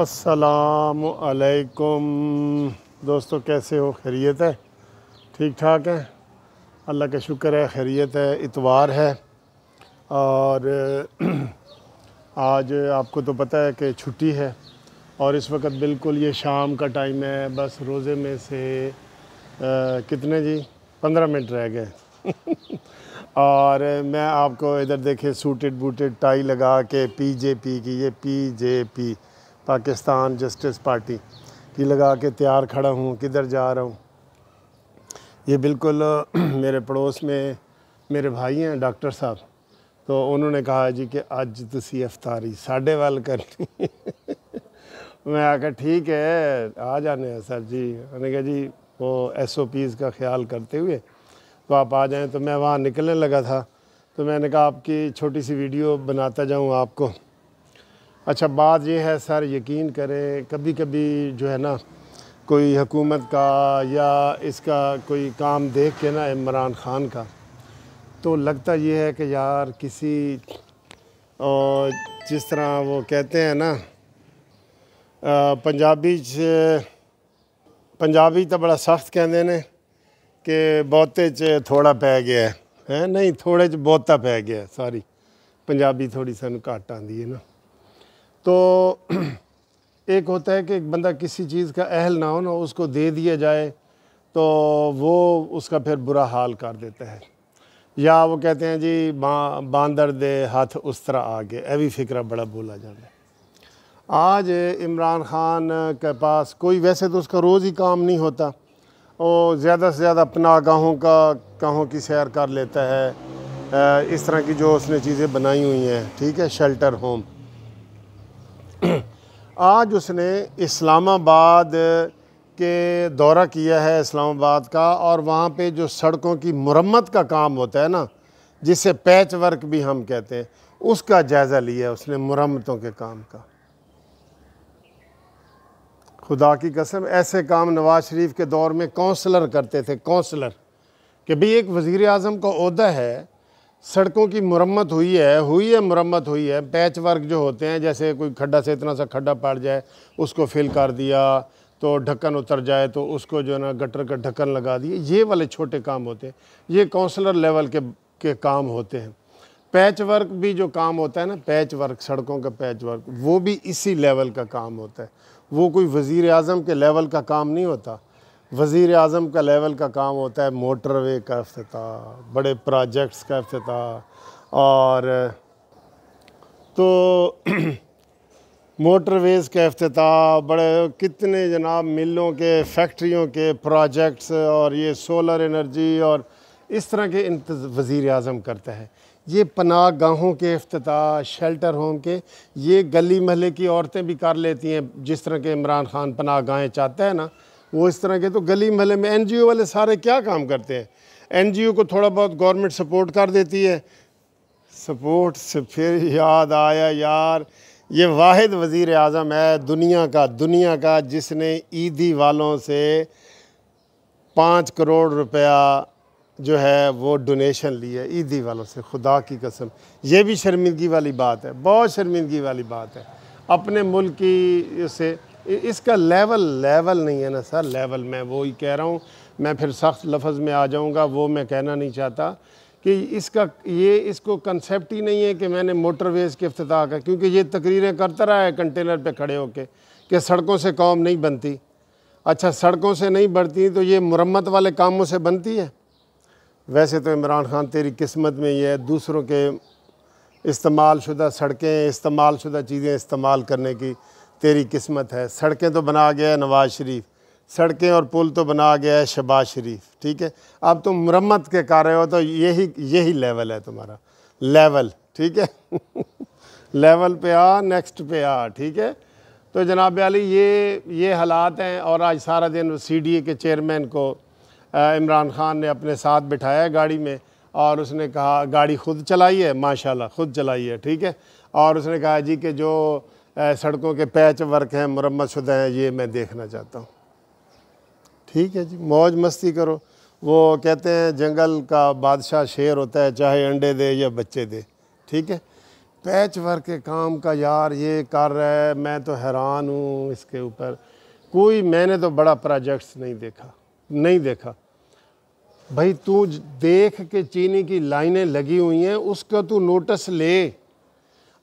असलकुम दोस्तों कैसे हो खैरियत है ठीक ठाक है अल्लाह का शुक्र है खैरियत है इतवार है और आज आपको तो पता है कि छुट्टी है और इस वक्त बिल्कुल ये शाम का टाइम है बस रोज़े में से आ, कितने जी पंद्रह मिनट रह गए और मैं आपको इधर देखे सूटेड बूटेड टाई लगा के पी जे पी की ये P J P Pakistan Justice Party की लगा के तैयार खड़ा हूँ किधर जा रहा हूँ ये बिल्कुल मेरे पड़ोस में मेरे भाई हैं डॉक्टर साहब तो उन्होंने कहा जी कि अज तुसी अफतारी साढ़े वाल करनी मैं आकर ठीक है आ जाने हैं सर जी उन्होंने कहा जी वो एस ओ पीज़ का ख्याल करते हुए तो आप आ जाएँ तो मैं वहाँ निकलने लगा था तो मैंने कहा आपकी छोटी सी वीडियो बनाता जाऊँ आपको अच्छा बात यह है सर यकीन करें कभी कभी जो है ना कोई हुकूमत का या इसका कोई काम देख के ना इमरान ख़ान का तो लगता ये है कि यार किसी और जिस तरह वो कहते हैं ना पंजाबी पंजाबी तो बड़ा सख्त कहते हैं कि बहुते च थोड़ा पै गया है नहीं थोड़े च बहुता पै गया सॉरी पंजाबी थोड़ी सू घट आती है ना तो एक होता है कि एक बंदा किसी चीज़ का अहल ना हो ना उसको दे दिया जाए तो वो उसका फिर बुरा हाल कर देता है या वो कहते हैं जी बा, बांदर दे हाथ उस तरह आगे अभी फिक्र बड़ा बोला जाता है आज इमरान ख़ान के पास कोई वैसे तो उसका रोज़ ही काम नहीं होता और ज़्यादा से ज़्यादा अपना गाहों का गाहों की सैर कर लेता है इस तरह की जो उसने चीज़ें बनाई हुई हैं ठीक है शेल्टर होम आज उसने इस्लामाबाद के दौरा किया है इस्लामाबाद का और वहाँ पे जो सड़कों की मुरम्मत का काम होता है ना जिसे पैच वर्क भी हम कहते हैं उसका जायज़ा लिया उसने मुरम्मतों के काम का खुदा की कसम ऐसे काम नवाज शरीफ के दौर में कौंसलर करते थे कौंसलर कि भाई एक वज़ी अजम का अहदा है सड़कों की मुरम्मत हुई है हुई है मुरम्मत हुई है पैच वर्क जो होते हैं जैसे कोई खड्डा से इतना सा खड्डा पड़ जाए उसको फिल कर दिया तो ढक्कन उतर जाए तो उसको जो है ना गटर का ढक्कन लगा दिए ये वाले छोटे काम होते हैं ये काउंसलर लेवल के के काम होते हैं पैच वर्क भी जो काम होता है ना पैच वर्क सड़कों का पैच वर्क वो भी इसी लेवल का काम होता है वो कोई वज़ी अजम के लेवल का काम नहीं होता वज़ी अजम का लेवल का काम होता है मोटरवे का अफ्त बड़े प्रोजेक्ट्स का अफ्त और तो मोटरवेज़ का अफ्त बड़े कितने जनाब मिलों के फैक्ट्रियों के प्रोजेक्ट्स और ये सोलर एनर्जी और इस तरह के वज़ी अजम करता है ये पनाह गाहों के अफ्ताह शेल्टर होम के ये गली महल की औरतें भी कर लेती हैं जिस तरह के इमरान ख़ान पनाह गाहें चाहते हैं ना वो इस तरह के तो गली महल में एनजीओ वाले सारे क्या काम करते हैं एनजीओ को थोड़ा बहुत गवर्नमेंट सपोर्ट कर देती है सपोर्ट से फिर याद आया यार ये वाद वज़ी अजम है दुनिया का दुनिया का जिसने ईदी वालों से पाँच करोड़ रुपया जो है वो डोनेशन ली है ईदी वालों से खुदा की कसम ये भी शर्मिंदगी वाली बात है बहुत शर्मिंदगी वाली बात है अपने मुल्क की से इसका लेवल लेवल नहीं है ना सर लेवल मैं वो ही कह रहा हूँ मैं फिर सख्त लफ्ज़ में आ जाऊँगा वो मैं कहना नहीं चाहता कि इसका ये इसको कंसेप्ट ही नहीं है कि मैंने मोटरवेज़ के अफ्ताह का क्योंकि ये तकरीरें करता रहा है कंटेनर पे खड़े होके कि सड़कों से कौम नहीं बनती अच्छा सड़कों से नहीं बढ़ती तो ये मुरम्मत वाले कामों से बनती है वैसे तो इमरान खान तेरी किस्मत में यह है दूसरों के इस्तेमाल शुदा सड़कें इस्तेमाल शुदा चीज़ें इस्तेमाल करने की तेरी किस्मत है सड़कें तो बना गया है नवाज शरीफ सड़कें और पुल तो बना गया है शबाज शरीफ ठीक है अब तुम मरम्मत के कर रहे हो तो यही यही लेवल है तुम्हारा लेवल ठीक है लेवल पे आ नेक्स्ट पे आ ठीक है तो जनाब अली ये ये हालात हैं और आज सारा दिन सी डी ए के चेयरमैन को इमरान ख़ान ने अपने साथ बिठाया गाड़ी में और उसने कहा गाड़ी खुद चलाई है माशाल्लाह खुद चलाई है ठीक है और उसने कहा जी कि जो सड़कों के पैच वर्क हैं मुरम्मत शुदा हैं ये मैं देखना चाहता हूँ ठीक है जी मौज मस्ती करो वो कहते हैं जंगल का बादशाह शेर होता है चाहे अंडे दे या बच्चे दे ठीक है पैच वर्क के काम का यार ये कर रहा है मैं तो हैरान हूँ इसके ऊपर कोई मैंने तो बड़ा प्रोजेक्ट्स नहीं देखा नहीं देखा भाई तू देख के चीनी की लाइनें लगी हुई हैं उसका तू नोटिस ले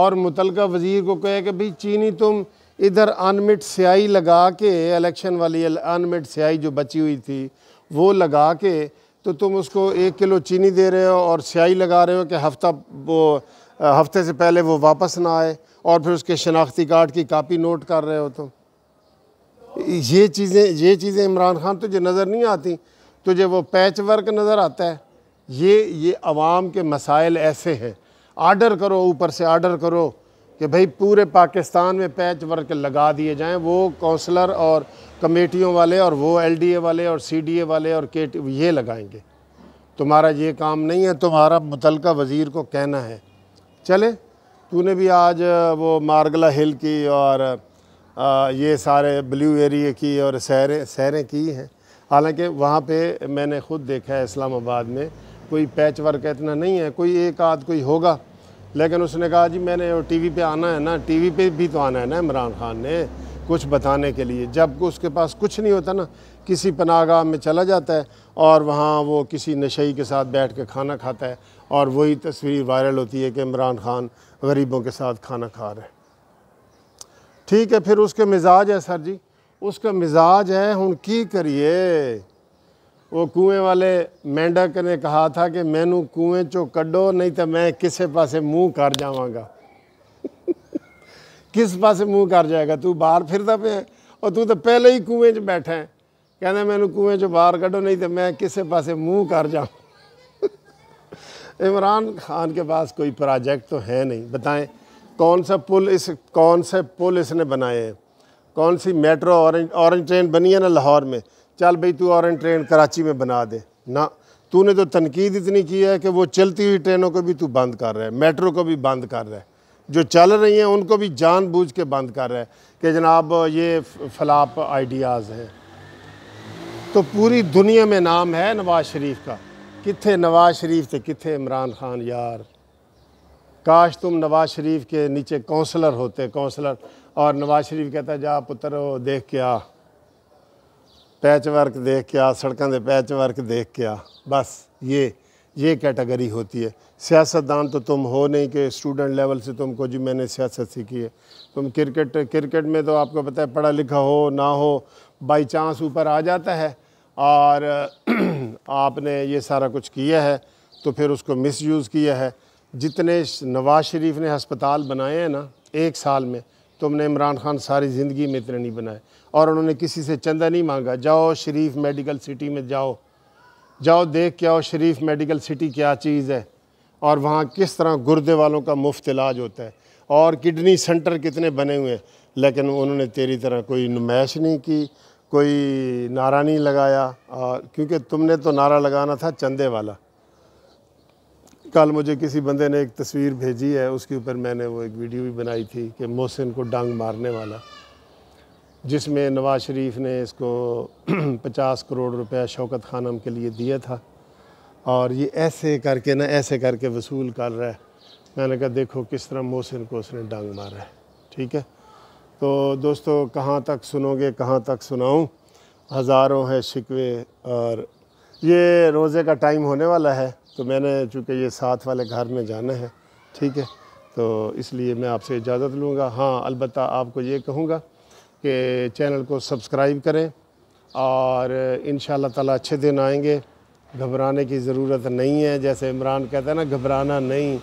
और मुतल वज़ीर को कहे कि भाई चीनी तुम इधर अनमिट स्याही लगा के इलेक्शन वाली अनमिट स्याही जो बची हुई थी वो लगा के तो तुम उसको एक किलो चीनी दे रहे हो और स्याही लगा रहे हो कि हफ्ता वो हफ्ते से पहले वो वापस ना आए और फिर उसके शनाख्ती कार्ड की कापी नोट कर रहे हो तुम ये चीज़ें ये चीज़ें इमरान खान तुझे नज़र नहीं आती तुझे वो पैच वर्क नज़र आता है ये ये आवाम के मसाइल ऐसे हैं आर्डर करो ऊपर से आर्डर करो कि भाई पूरे पाकिस्तान में पैच वर्क लगा दिए जाएं वो काउंसलर और कमेटियों वाले और वो एलडीए वाले और सीडीए वाले और के ये लगाएंगे तुम्हारा ये काम नहीं है तुम्हारा मुतल वज़ीर को कहना है चले तूने भी आज वो मारगला हिल की और ये सारे ब्लू एरिए की और सैरें सैरें की हैं हालांकि वहाँ पे मैंने ख़ुद देखा है इस्लामाबाद में कोई पैच वर्क इतना नहीं है कोई एक आध कोई होगा लेकिन उसने कहा जी मैंने टीवी पे आना है ना टीवी पे भी तो आना है ना इमरान खान ने कुछ बताने के लिए जब उसके पास कुछ नहीं होता ना किसी पनागाह में चला जाता है और वहाँ वो किसी नशे के साथ बैठ के खाना खाता है और वही तस्वीर वायरल होती है कि इमरान खान गरीबों के साथ खाना खा रहे ठीक है फिर उसके मिजाज है सर जी उसका मिजाज है हूँ की करिए वो कुएं वाले मेंढक ने कहा था कि मैनू कुएं चो कड्डो नहीं तो मैं किस पासे मुंह कर जावांगा किस पासे मुंह कर जाएगा तू बाहर फिरता पे है और तू तो पहले ही कुएं च बैठा है कहने मैं कुएं चो बाहर कडो नहीं तो मैं किस पास मुँह कर जा इमरान खान के पास कोई प्रोजेक्ट तो है नहीं बताएं कौन सा पुल इस कौन से पुल इसने बनाए हैं कौन सी मेट्रो ऑरेंज ऑरेंज ट्रेन बनी है ना लाहौर में चल भाई तू और ट्रेन कराची में बना दे ना तूने तो तनकीद इतनी की है कि वो चलती हुई ट्रेनों को भी तू बंद कर रहा है मेट्रो को भी बंद कर रहा है जो चल रही हैं उनको भी जानबूझ के बंद कर रहा है कि जनाब ये फलाप आइडियाज़ हैं तो पूरी दुनिया में नाम है नवाज़ शरीफ का कितने नवाज़ शरीफ थे कितने इमरान खान यार काश तुम नवाज़ शरीफ के नीचे काउंसलर होते काउंसलर और नवाज़ शरीफ कहता जा पुत्र देख के आ पैच वर्क देख के आ सड़कों के पैच वर्क देख के आ बस ये ये कैटेगरी होती है सियासतदान तो तुम हो नहीं कि स्टूडेंट लेवल से तुमको जी मैंने सियासत सीखी है तुम क्रिकेट क्रिकेट में तो आपको पता है पढ़ा लिखा हो ना हो बाई चांस ऊपर आ जाता है और आपने ये सारा कुछ किया है तो फिर उसको मिसयूज़ किया है जितने नवाज़ शरीफ ने हस्पताल बनाए हैं ना एक साल में तुमने तो इमरान खान सारी ज़िंदगी में इतने नहीं बनाए और उन्होंने किसी से चंदा नहीं मांगा जाओ शरीफ मेडिकल सिटी में जाओ जाओ देख के आओ शरीफ मेडिकल सिटी क्या चीज़ है और वहाँ किस तरह गुर्दे वालों का मुफ्त इलाज होता है और किडनी सेंटर कितने बने हुए हैं लेकिन उन्होंने तेरी तरह कोई नुमाइश नहीं की कोई नारा नहीं लगाया क्योंकि तुमने तो नारा लगाना था चंदे वाला कल मुझे किसी बंदे ने एक तस्वीर भेजी है उसके ऊपर मैंने वो एक वीडियो भी बनाई थी कि मोहसिन को डांग मारने वाला जिसमें नवाज शरीफ ने इसको 50 करोड़ रुपया शौकत खानम के लिए दिया था और ये ऐसे करके ना ऐसे करके वसूल कर रहा है मैंने कहा देखो किस तरह मोहसिन को उसने डांग मारा है ठीक है तो दोस्तों कहाँ तक सुनोगे कहाँ तक सुनाऊँ हज़ारों हैं शिकवे और ये रोज़े का टाइम होने वाला है तो मैंने चूँकि ये साथ वाले घर में जाना है ठीक है तो इसलिए मैं आपसे इजाज़त लूँगा हाँ अलबत् आपको ये कहूँगा कि चैनल को सब्सक्राइब करें और इन ताला अच्छे दिन आएंगे घबराने की ज़रूरत नहीं है जैसे इमरान कहते हैं ना घबराना नहीं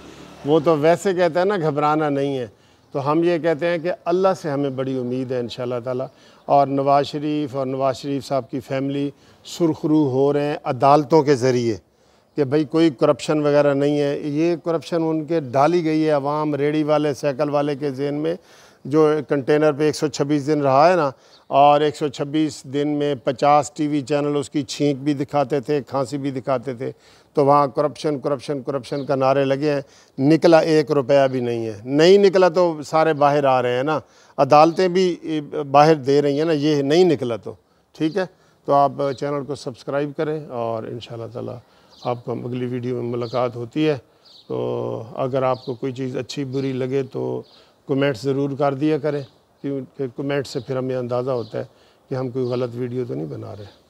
वो तो वैसे कहते हैं ना घबराना नहीं है तो हम ये कहते हैं कि अल्लाह से हमें बड़ी उम्मीद है इन ताला और नवाज़ शरीफ और नवाज़ शरीफ साहब की फ़ैमिली सुरखरू हो रहे हैं अदालतों के ज़रिए कि भाई कोई करप्शन वगैरह नहीं है ये करप्शन उनके डाली गई है आवाम रेडी वाले साइकिल वाले के जेन में जो कंटेनर पे 126 दिन रहा है ना और 126 दिन में 50 टीवी चैनल उसकी छींक भी दिखाते थे खांसी भी दिखाते थे तो वहाँ करप्शन करप्शन करप्शन का नारे लगे हैं निकला एक रुपया भी नहीं है नहीं निकला तो सारे बाहर आ रहे हैं ना अदालतें भी बाहर दे रही हैं ना ये नहीं निकला तो ठीक है तो आप चैनल को सब्सक्राइब करें और इन ताला आपको अगली वीडियो में मुलाकात होती है तो अगर आपको कोई चीज़ अच्छी बुरी लगे तो कमेंट ज़रूर कर दिया करें क्योंकि कमेंट से फिर हमें अंदाज़ा होता है कि हम कोई गलत वीडियो तो नहीं बना रहे